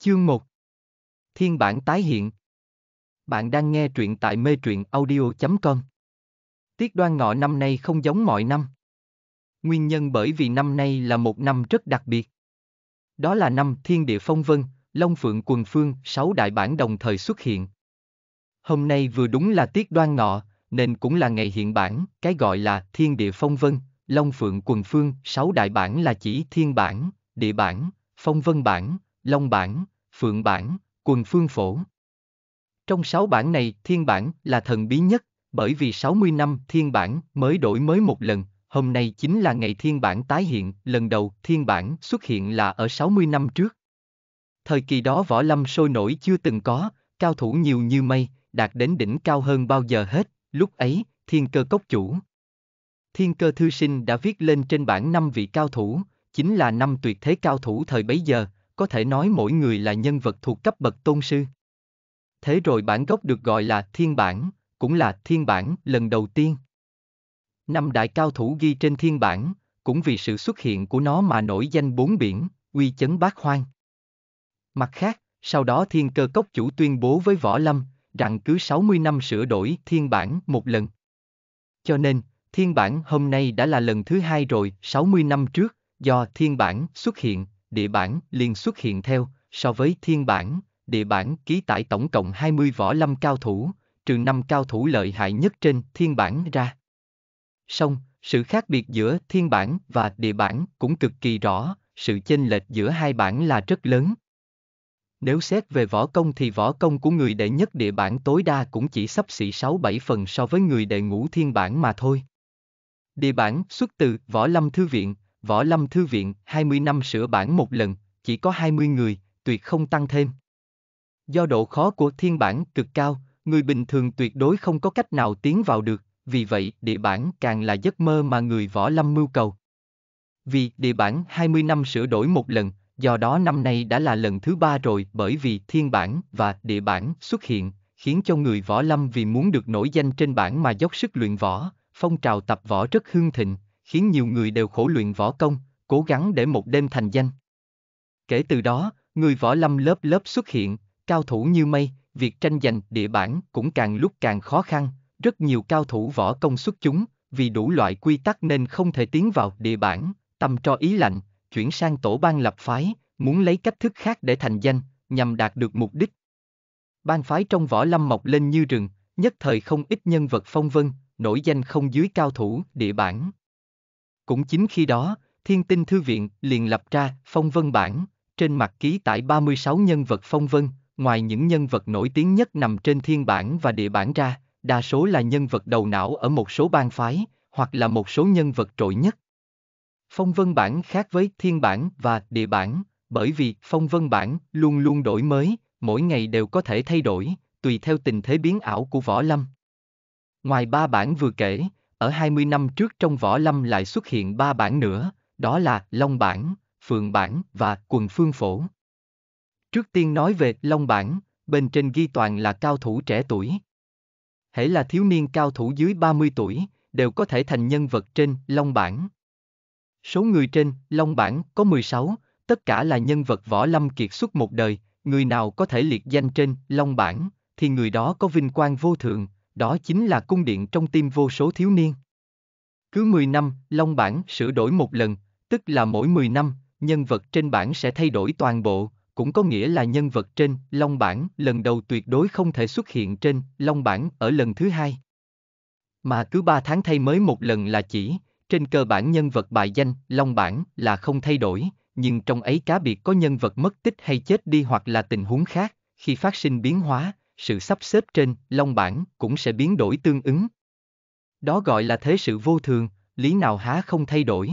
Chương 1 Thiên bản tái hiện Bạn đang nghe truyện tại mê truyện audio.com Tiết đoan ngọ năm nay không giống mọi năm. Nguyên nhân bởi vì năm nay là một năm rất đặc biệt. Đó là năm thiên địa phong vân, Long Phượng quần phương, sáu đại bản đồng thời xuất hiện. Hôm nay vừa đúng là tiết đoan ngọ, nên cũng là ngày hiện bản, cái gọi là thiên địa phong vân, Long Phượng quần phương, sáu đại bản là chỉ thiên bản, địa bản, phong vân bản, Long Bản, Phượng Bản, Quần Phương Phổ. Trong sáu bản này, Thiên Bản là thần bí nhất, bởi vì 60 năm Thiên Bản mới đổi mới một lần, hôm nay chính là ngày Thiên Bản tái hiện, lần đầu Thiên Bản xuất hiện là ở 60 năm trước. Thời kỳ đó võ lâm sôi nổi chưa từng có, cao thủ nhiều như mây, đạt đến đỉnh cao hơn bao giờ hết, lúc ấy, Thiên Cơ Cốc Chủ. Thiên Cơ Thư Sinh đã viết lên trên bản năm vị cao thủ, chính là năm tuyệt thế cao thủ thời bấy giờ, có thể nói mỗi người là nhân vật thuộc cấp bậc tôn sư. Thế rồi bản gốc được gọi là thiên bản, cũng là thiên bản lần đầu tiên. Năm đại cao thủ ghi trên thiên bản, cũng vì sự xuất hiện của nó mà nổi danh bốn biển, uy chấn bát hoang. Mặt khác, sau đó thiên cơ cốc chủ tuyên bố với Võ Lâm, rằng cứ 60 năm sửa đổi thiên bản một lần. Cho nên, thiên bản hôm nay đã là lần thứ hai rồi, 60 năm trước, do thiên bản xuất hiện địa bản liền xuất hiện theo, so với thiên bản, địa bản ký tải tổng cộng 20 võ lâm cao thủ, trừ năm cao thủ lợi hại nhất trên thiên bản ra. Song, sự khác biệt giữa thiên bản và địa bản cũng cực kỳ rõ, sự chênh lệch giữa hai bản là rất lớn. Nếu xét về võ công thì võ công của người đệ nhất địa bản tối đa cũng chỉ sắp xỉ 6-7 phần so với người đệ ngũ thiên bản mà thôi. Địa bản xuất từ Võ Lâm Thư Viện, Võ Lâm Thư Viện, 20 năm sửa bản một lần, chỉ có 20 người, tuyệt không tăng thêm. Do độ khó của thiên bản cực cao, người bình thường tuyệt đối không có cách nào tiến vào được, vì vậy địa bản càng là giấc mơ mà người Võ Lâm mưu cầu. Vì địa bản 20 năm sửa đổi một lần, do đó năm nay đã là lần thứ ba rồi bởi vì thiên bản và địa bản xuất hiện, khiến cho người Võ Lâm vì muốn được nổi danh trên bản mà dốc sức luyện võ, phong trào tập võ rất hương thịnh, khiến nhiều người đều khổ luyện võ công, cố gắng để một đêm thành danh. Kể từ đó, người võ lâm lớp lớp xuất hiện, cao thủ như mây, việc tranh giành địa bản cũng càng lúc càng khó khăn, rất nhiều cao thủ võ công xuất chúng, vì đủ loại quy tắc nên không thể tiến vào địa bản, tâm cho ý lạnh, chuyển sang tổ ban lập phái, muốn lấy cách thức khác để thành danh, nhằm đạt được mục đích. Ban phái trong võ lâm mọc lên như rừng, nhất thời không ít nhân vật phong vân, nổi danh không dưới cao thủ địa bản. Cũng chính khi đó, Thiên Tinh Thư Viện liền lập ra phong vân bản, trên mặt ký tải 36 nhân vật phong vân, ngoài những nhân vật nổi tiếng nhất nằm trên thiên bản và địa bản ra, đa số là nhân vật đầu não ở một số bang phái, hoặc là một số nhân vật trội nhất. Phong vân bản khác với thiên bản và địa bản, bởi vì phong vân bản luôn luôn đổi mới, mỗi ngày đều có thể thay đổi, tùy theo tình thế biến ảo của võ lâm. Ngoài ba bản vừa kể, ở 20 năm trước trong võ lâm lại xuất hiện ba bản nữa, đó là Long Bản, Phượng Bản và Quần Phương Phổ. Trước tiên nói về Long Bản, bên trên ghi toàn là cao thủ trẻ tuổi. Hễ là thiếu niên cao thủ dưới 30 tuổi, đều có thể thành nhân vật trên Long Bản. Số người trên Long Bản có 16, tất cả là nhân vật võ lâm kiệt xuất một đời, người nào có thể liệt danh trên Long Bản, thì người đó có vinh quang vô thượng, đó chính là cung điện trong tim vô số thiếu niên. Cứ 10 năm, Long Bản sửa đổi một lần, tức là mỗi 10 năm, nhân vật trên bản sẽ thay đổi toàn bộ, cũng có nghĩa là nhân vật trên Long Bản lần đầu tuyệt đối không thể xuất hiện trên Long Bản ở lần thứ hai. Mà cứ 3 tháng thay mới một lần là chỉ, trên cơ bản nhân vật bài danh Long Bản là không thay đổi, nhưng trong ấy cá biệt có nhân vật mất tích hay chết đi hoặc là tình huống khác, khi phát sinh biến hóa, sự sắp xếp trên long bản cũng sẽ biến đổi tương ứng. Đó gọi là thế sự vô thường, lý nào há không thay đổi.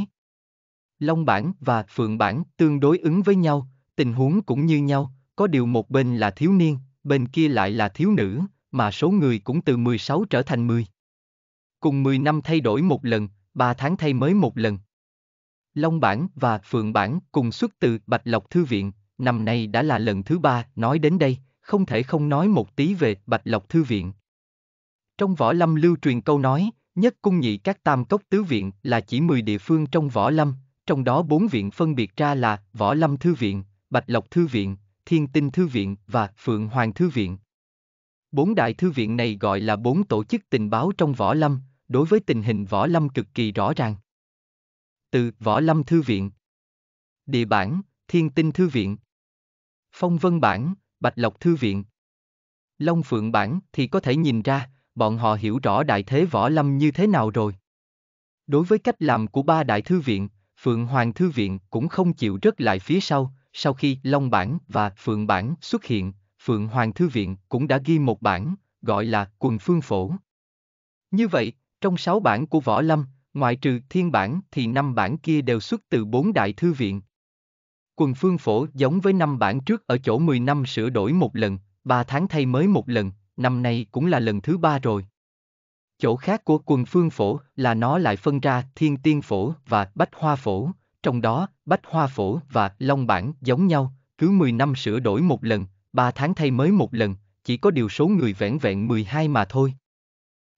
Long bản và phượng bản tương đối ứng với nhau, tình huống cũng như nhau, có điều một bên là thiếu niên, bên kia lại là thiếu nữ, mà số người cũng từ 16 trở thành 10. Cùng 10 năm thay đổi một lần, 3 tháng thay mới một lần. Long bản và phượng bản cùng xuất từ Bạch Lộc Thư Viện, năm nay đã là lần thứ ba nói đến đây, không thể không nói một tí về Bạch Lộc Thư Viện. Trong võ lâm lưu truyền câu nói, nhất cung nhị các tam cốc tứ viện là chỉ 10 địa phương trong võ lâm, trong đó bốn viện phân biệt ra là Võ Lâm Thư Viện, Bạch Lộc Thư Viện, Thiên Tinh Thư Viện và Phượng Hoàng Thư Viện. Bốn đại thư viện này gọi là bốn tổ chức tình báo trong võ lâm, đối với tình hình võ lâm cực kỳ rõ ràng. Từ Võ Lâm Thư Viện Địa bản, Thiên Tinh Thư Viện Phong Vân Bản, Bạch Lộc Thư Viện. Long Phượng Bản thì có thể nhìn ra, bọn họ hiểu rõ đại thế võ lâm như thế nào rồi. Đối với cách làm của ba đại thư viện, Phượng Hoàng Thư Viện cũng không chịu rớt lại phía sau, sau khi Long Bản và Phượng Bản xuất hiện, Phượng Hoàng Thư Viện cũng đã ghi một bản, gọi là Quần Phương Phổ. Như vậy, trong sáu bản của Võ Lâm, ngoại trừ Thiên Bản thì năm bản kia đều xuất từ bốn đại thư viện. Quần phương phổ giống với năm bản trước ở chỗ 10 năm sửa đổi một lần, 3 tháng thay mới một lần, năm nay cũng là lần thứ ba rồi. Chỗ khác của quần phương phổ là nó lại phân ra thiên tiên phổ và bách hoa phổ, trong đó bách hoa phổ và long bản giống nhau, cứ 10 năm sửa đổi một lần, 3 tháng thay mới một lần, chỉ có điều số người vẹn vẹn 12 mà thôi.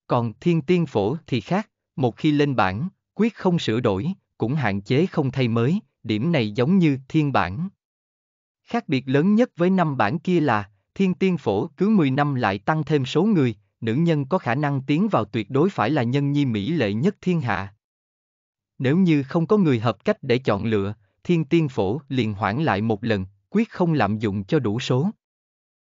Còn thiên tiên phổ thì khác, một khi lên bản, quyết không sửa đổi, cũng hạn chế không thay mới, điểm này giống như thiên bản. Khác biệt lớn nhất với năm bản kia là, thiên tiên phổ cứ 10 năm lại tăng thêm số người, nữ nhân có khả năng tiến vào tuyệt đối phải là nhân nhi mỹ lệ nhất thiên hạ. Nếu như không có người hợp cách để chọn lựa, thiên tiên phổ liền hoãn lại một lần, quyết không lạm dụng cho đủ số.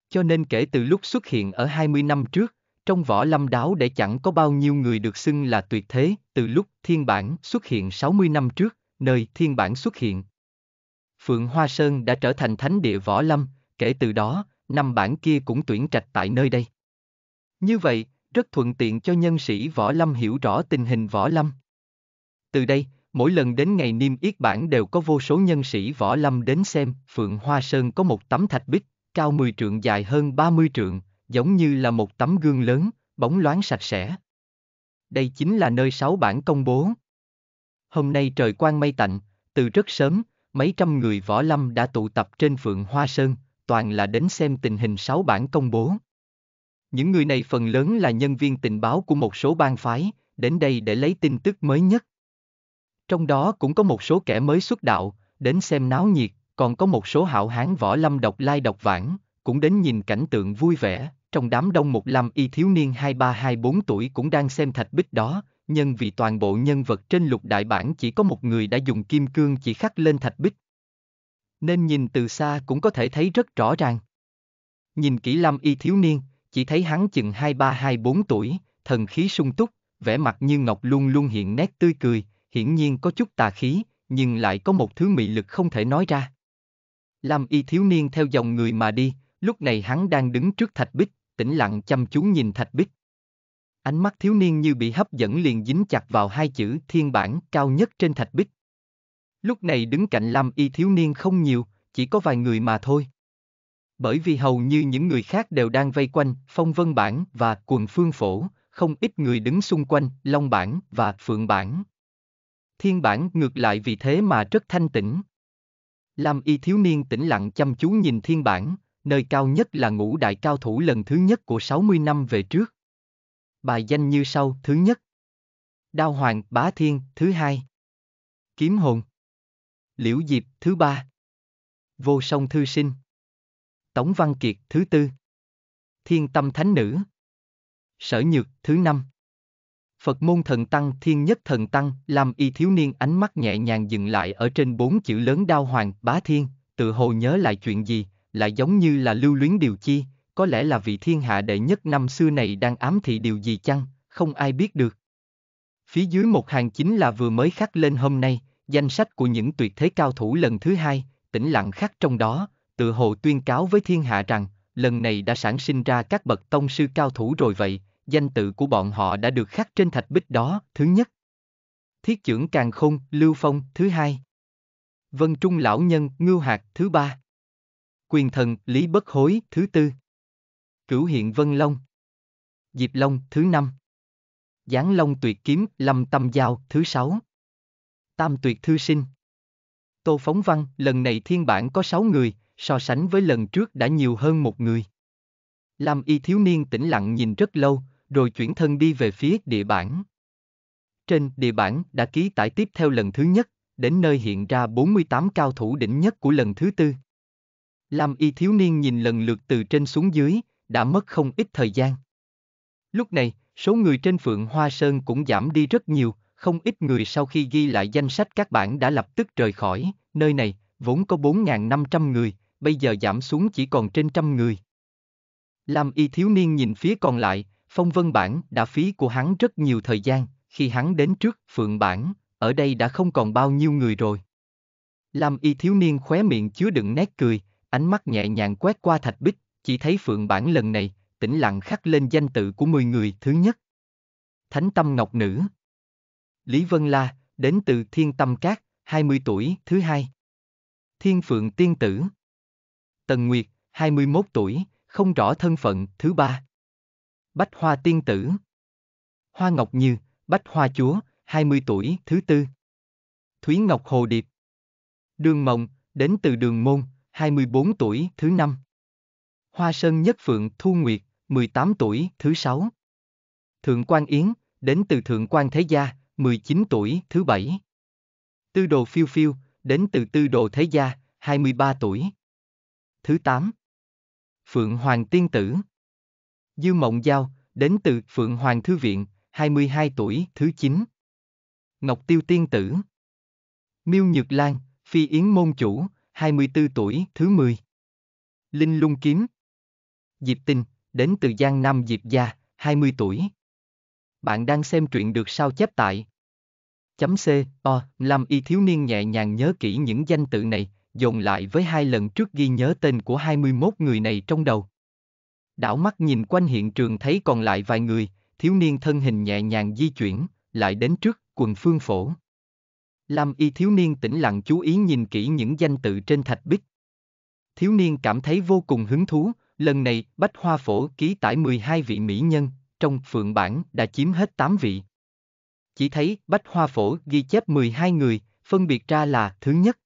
Cho nên kể từ lúc xuất hiện ở 20 năm trước, trong võ lâm đáo để chẳng có bao nhiêu người được xưng là tuyệt thế, từ lúc thiên bản xuất hiện 60 năm trước, nơi thiên bản xuất hiện. Phượng Hoa Sơn đã trở thành thánh địa võ lâm, kể từ đó, năm bản kia cũng tuyển trạch tại nơi đây. Như vậy, rất thuận tiện cho nhân sĩ võ lâm hiểu rõ tình hình võ lâm. Từ đây, mỗi lần đến ngày niêm yết bản đều có vô số nhân sĩ võ lâm đến xem, Phượng Hoa Sơn có một tấm thạch bích, cao 10 trượng dài hơn 30 trượng, giống như là một tấm gương lớn, bóng loáng sạch sẽ. Đây chính là nơi sáu bản công bố. Hôm nay trời quang mây tạnh, từ rất sớm, mấy trăm người võ lâm đã tụ tập trên Phượng Hoa Sơn, toàn là đến xem tình hình sáu bản công bố. Những người này phần lớn là nhân viên tình báo của một số bang phái, đến đây để lấy tin tức mới nhất. Trong đó cũng có một số kẻ mới xuất đạo, đến xem náo nhiệt, còn có một số hảo hán võ lâm độc lai độc vãng, cũng đến nhìn cảnh tượng vui vẻ. Trong đám đông một lam y thiếu niên 23-24 tuổi cũng đang xem thạch bích đó, nhân vì toàn bộ nhân vật trên lục đại bản chỉ có một người đã dùng kim cương chỉ khắc lên thạch bích. Nên nhìn từ xa cũng có thể thấy rất rõ ràng. Nhìn kỹ lâm y thiếu niên, chỉ thấy hắn chừng 23-24 tuổi, thần khí sung túc, vẻ mặt như ngọc luôn luôn hiện nét tươi cười, hiển nhiên có chút tà khí, nhưng lại có một thứ mị lực không thể nói ra. Lâm y thiếu niên theo dòng người mà đi, lúc này hắn đang đứng trước thạch bích, tĩnh lặng chăm chú nhìn thạch bích. Ánh mắt thiếu niên như bị hấp dẫn liền dính chặt vào hai chữ thiên bản cao nhất trên thạch bích. Lúc này đứng cạnh Lam Y thiếu niên không nhiều, chỉ có vài người mà thôi. Bởi vì hầu như những người khác đều đang vây quanh phong vân bản và quần phương phổ, không ít người đứng xung quanh long bản và phượng bản. Thiên bản ngược lại vì thế mà rất thanh tĩnh. Lam Y thiếu niên tĩnh lặng chăm chú nhìn thiên bản, nơi cao nhất là ngũ đại cao thủ lần thứ nhất của 60 năm về trước bài danh như sau, thứ nhất. Đao Hoàng, Bá Thiên, thứ hai. Kiếm Hồn. Liễu Diệp, thứ ba. Vô Song Thư Sinh. Tống Văn Kiệt, thứ tư. Thiên Tâm Thánh Nữ. Sở Nhược, thứ năm. Phật môn thần tăng thiên nhất thần tăng làm y thiếu niên ánh mắt nhẹ nhàng dừng lại ở trên bốn chữ lớn đao hoàng bá thiên, tự hồ nhớ lại chuyện gì, lại giống như là lưu luyến điều chi, có lẽ là vị thiên hạ đệ nhất năm xưa này đang ám thị điều gì chăng, không ai biết được. Phía dưới một hàng chính là vừa mới khắc lên hôm nay, danh sách của những tuyệt thế cao thủ lần thứ hai, tĩnh lặng khắc trong đó, tự hồ tuyên cáo với thiên hạ rằng, lần này đã sản sinh ra các bậc tông sư cao thủ rồi vậy, danh tự của bọn họ đã được khắc trên thạch bích đó, thứ nhất. Thiết trưởng Càng Khôn, Lưu Phong, thứ hai. Vân Trung Lão Nhân, Ngưu Hạc, thứ ba. Quyền thần, Lý Bất Hối, thứ tư. Cửu hiện Vân Long Diệp Long thứ năm Giáng Long tuyệt kiếm Lâm Tâm Giao thứ sáu Tam tuyệt thư sinh Tô Phóng Văn lần này thiên bản có sáu người, so sánh với lần trước đã nhiều hơn một người. Lam y thiếu niên tĩnh lặng nhìn rất lâu, rồi chuyển thân đi về phía địa bản. Trên địa bản đã ký tải tiếp theo lần thứ nhất, đến nơi hiện ra 48 cao thủ đỉnh nhất của lần thứ tư. Lam y thiếu niên nhìn lần lượt từ trên xuống dưới, đã mất không ít thời gian. Lúc này, số người trên Phượng Hoa Sơn cũng giảm đi rất nhiều, không ít người sau khi ghi lại danh sách các bạn đã lập tức rời khỏi, nơi này, vốn có 4.500 người, bây giờ giảm xuống chỉ còn trên trăm người. Lam y thiếu niên nhìn phía còn lại, phong vân bản đã phí của hắn rất nhiều thời gian, khi hắn đến trước phượng bản, ở đây đã không còn bao nhiêu người rồi. Lam y thiếu niên khóe miệng chứa đựng nét cười, ánh mắt nhẹ nhàng quét qua thạch bích, chỉ thấy phượng bản lần này, tĩnh lặng khắc lên danh tự của 10 người thứ nhất. Thánh tâm ngọc nữ. Lý Vân La, đến từ Thiên Tâm Cát, 20 tuổi, thứ hai. Thiên Phượng Tiên Tử. Tần Nguyệt, 21 tuổi, không rõ thân phận, thứ ba. Bách Hoa Tiên Tử. Hoa Ngọc Như, Bách Hoa Chúa, 20 tuổi, thứ tư. Thúy Ngọc Hồ Điệp. Đường Mộng, đến từ Đường Môn, 24 tuổi, thứ năm. Hoa Sơn Nhất Phượng Thu Nguyệt, 18 tuổi, thứ sáu. Thượng quan Yến, đến từ Thượng quan Thế Gia, 19 tuổi, thứ bảy. Tư đồ phiêu phiêu, đến từ Tư đồ Thế Gia, 23 tuổi. Thứ tám. Phượng Hoàng Tiên Tử Dư Mộng Giao, đến từ Phượng Hoàng Thư Viện, 22 tuổi, thứ 9. Ngọc Tiêu Tiên Tử Miêu Nhược Lan, Phi Yến Môn Chủ, 24 tuổi, thứ 10. Linh Lung Kiếm, Diệp Tinh, đến từ Giang Nam Diệp Gia, 20 tuổi. Bạn đang xem truyện được sao chép tại chấm C, O, làm y thiếu niên nhẹ nhàng nhớ kỹ những danh tự này, dồn lại với hai lần trước ghi nhớ tên của 21 người này trong đầu. Đảo mắt nhìn quanh hiện trường thấy còn lại vài người, thiếu niên thân hình nhẹ nhàng di chuyển, lại đến trước, quần phương phổ. Lam y thiếu niên tĩnh lặng chú ý nhìn kỹ những danh tự trên thạch bích. Thiếu niên cảm thấy vô cùng hứng thú, lần này Bách Hoa Phổ ký tải 12 vị mỹ nhân, trong phượng bản đã chiếm hết 8 vị. Chỉ thấy Bách Hoa Phổ ghi chép 12 người, phân biệt ra là thứ nhất.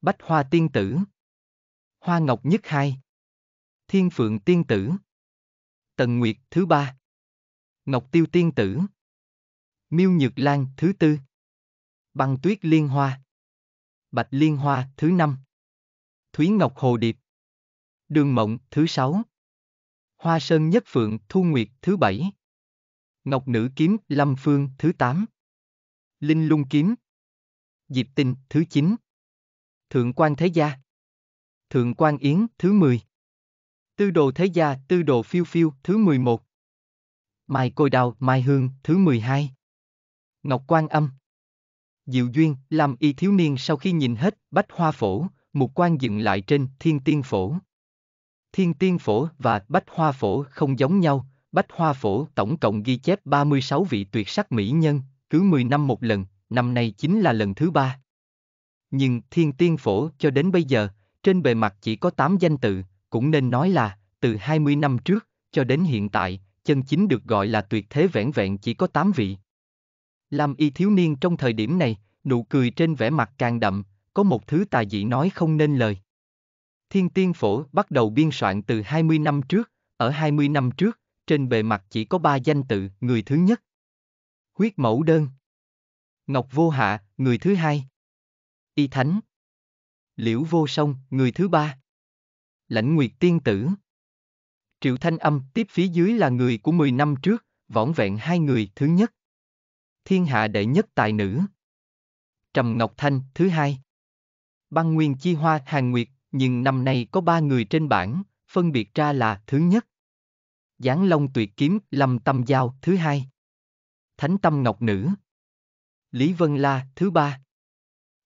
Bách Hoa Tiên Tử Hoa Ngọc Nhất Hai Thiên Phượng Tiên Tử Tần Nguyệt thứ ba Ngọc Tiêu Tiên Tử Miêu Nhược Lan thứ tư Băng Tuyết Liên Hoa Bạch Liên Hoa thứ năm Thúy Ngọc Hồ Điệp Đường Mộng, thứ sáu. Hoa Sơn Nhất Phượng, Thu Nguyệt, thứ bảy. Ngọc Nữ Kiếm, Lâm Phương, thứ tám. Linh Lung Kiếm. Diệp Tinh, thứ chín. Thượng quan Thế Gia. Thượng quan Yến, thứ mười. Tư đồ Thế Gia, Tư đồ Phiêu Phiêu, thứ mười một. Mai Côi Đào, Mai Hương, thứ mười hai. Ngọc Quan Âm. Diệu Duyên, làm y thiếu niên sau khi nhìn hết, bách hoa phổ, một quan dựng lại trên thiên tiên phổ. Thiên Tiên Phổ và Bách Hoa Phổ không giống nhau, Bách Hoa Phổ tổng cộng ghi chép 36 vị tuyệt sắc mỹ nhân, cứ 10 năm một lần, năm nay chính là lần thứ ba. Nhưng Thiên Tiên Phổ cho đến bây giờ, trên bề mặt chỉ có 8 danh tự, cũng nên nói là, từ 20 năm trước, cho đến hiện tại, chân chính được gọi là tuyệt thế vẹn vẹn chỉ có 8 vị. Làm y thiếu niên trong thời điểm này, nụ cười trên vẻ mặt càng đậm, có một thứ tà dị nói không nên lời. Thiên Tiên Phổ bắt đầu biên soạn từ 20 năm trước, ở 20 năm trước, trên bề mặt chỉ có ba danh tự, người thứ nhất. Huyết mẫu đơn. Ngọc Vô Hạ, người thứ hai. Y Thánh. Liễu Vô Song, người thứ ba. Lãnh Nguyệt Tiên Tử. Triệu Thanh Âm tiếp phía dưới là người của 10 năm trước, võng vẹn hai người thứ nhất. Thiên hạ đệ nhất tài nữ. Trầm Ngọc Thanh, thứ hai. Băng Nguyên Chi Hoa, Hàng Nguyệt nhưng năm nay có ba người trên bảng, phân biệt ra là thứ nhất. Giáng Long Tuyệt Kiếm, Lâm Tâm Giao, thứ hai. Thánh Tâm Ngọc Nữ. Lý Vân La, thứ ba.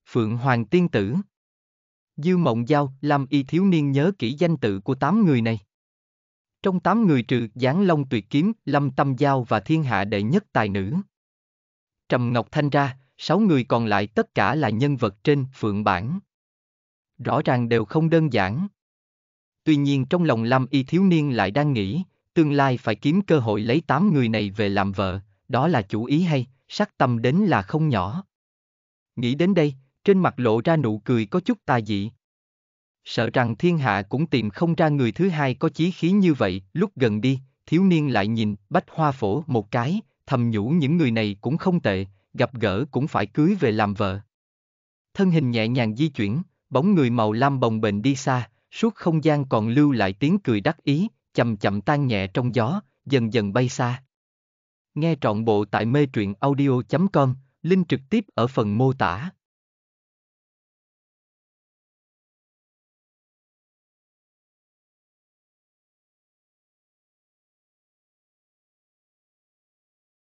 Phượng Hoàng Tiên Tử. Dư Mộng Giao, lâm y thiếu niên nhớ kỹ danh tự của tám người này. Trong tám người trừ Giáng Long Tuyệt Kiếm, Lâm Tâm Giao và Thiên Hạ Đệ Nhất Tài Nữ. Trầm Ngọc Thanh ra, sáu người còn lại tất cả là nhân vật trên Phượng Bản rõ ràng đều không đơn giản. Tuy nhiên trong lòng Lâm Y thiếu niên lại đang nghĩ, tương lai phải kiếm cơ hội lấy tám người này về làm vợ, đó là chủ ý hay, sắc tâm đến là không nhỏ. Nghĩ đến đây, trên mặt lộ ra nụ cười có chút tà dị. Sợ rằng thiên hạ cũng tìm không ra người thứ hai có chí khí như vậy, lúc gần đi, thiếu niên lại nhìn bách hoa phổ một cái, thầm nhủ những người này cũng không tệ, gặp gỡ cũng phải cưới về làm vợ. Thân hình nhẹ nhàng di chuyển, bóng người màu lam bồng bềnh đi xa, suốt không gian còn lưu lại tiếng cười đắc ý, chậm chậm tan nhẹ trong gió, dần dần bay xa. Nghe trọn bộ tại mê truyện audio.com, link trực tiếp ở phần mô tả.